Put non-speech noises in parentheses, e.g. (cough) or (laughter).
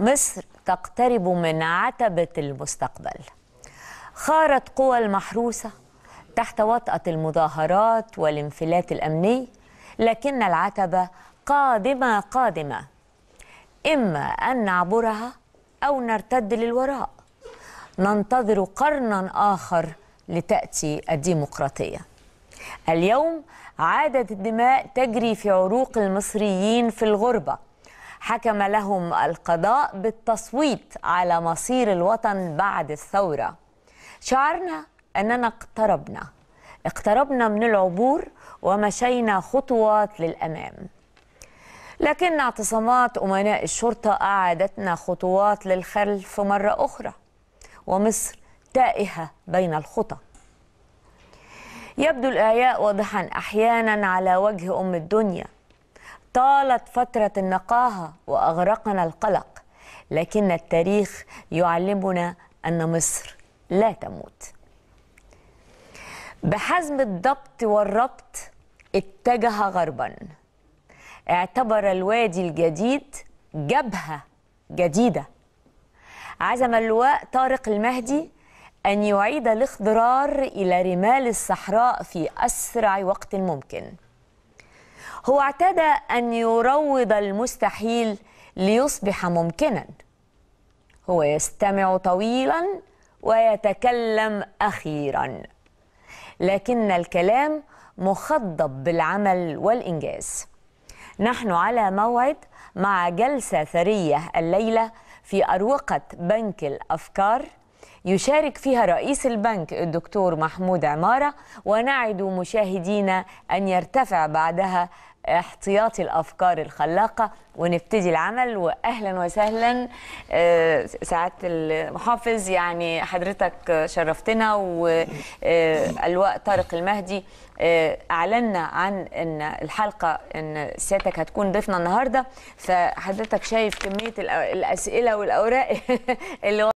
مصر تقترب من عتبة المستقبل خارت قوى المحروسة تحت وطأة المظاهرات والانفلات الأمني لكن العتبة قادمة قادمة إما أن نعبرها أو نرتد للوراء ننتظر قرنا آخر لتأتي الديمقراطية اليوم عادت الدماء تجري في عروق المصريين في الغربة حكم لهم القضاء بالتصويت على مصير الوطن بعد الثورة شعرنا أننا اقتربنا اقتربنا من العبور ومشينا خطوات للأمام لكن اعتصامات أمناء الشرطة أعادتنا خطوات للخلف مرة أخرى ومصر تائهة بين الخطى يبدو الإعياء واضحا أحيانا على وجه أم الدنيا طالت فترة النقاهة وأغرقنا القلق لكن التاريخ يعلمنا أن مصر لا تموت بحزم الضبط والربط اتجه غربا اعتبر الوادي الجديد جبهة جديدة عزم اللواء طارق المهدي أن يعيد الاخضرار إلى رمال الصحراء في أسرع وقت ممكن هو اعتاد أن يروض المستحيل ليصبح ممكنا هو يستمع طويلا ويتكلم أخيرا لكن الكلام مخضب بالعمل والإنجاز نحن على موعد مع جلسة ثرية الليلة في أروقة بنك الأفكار يشارك فيها رئيس البنك الدكتور محمود عمارة ونعد مشاهدينا أن يرتفع بعدها احتياطي الافكار الخلاقه ونبتدي العمل واهلا وسهلا آه، سعاده المحافظ يعني حضرتك شرفتنا والواء طارق المهدي آه، اعلنا عن ان الحلقه ان سيادتك هتكون ضيفنا النهارده فحضرتك شايف كميه الاسئله والاوراق (laughs) اللي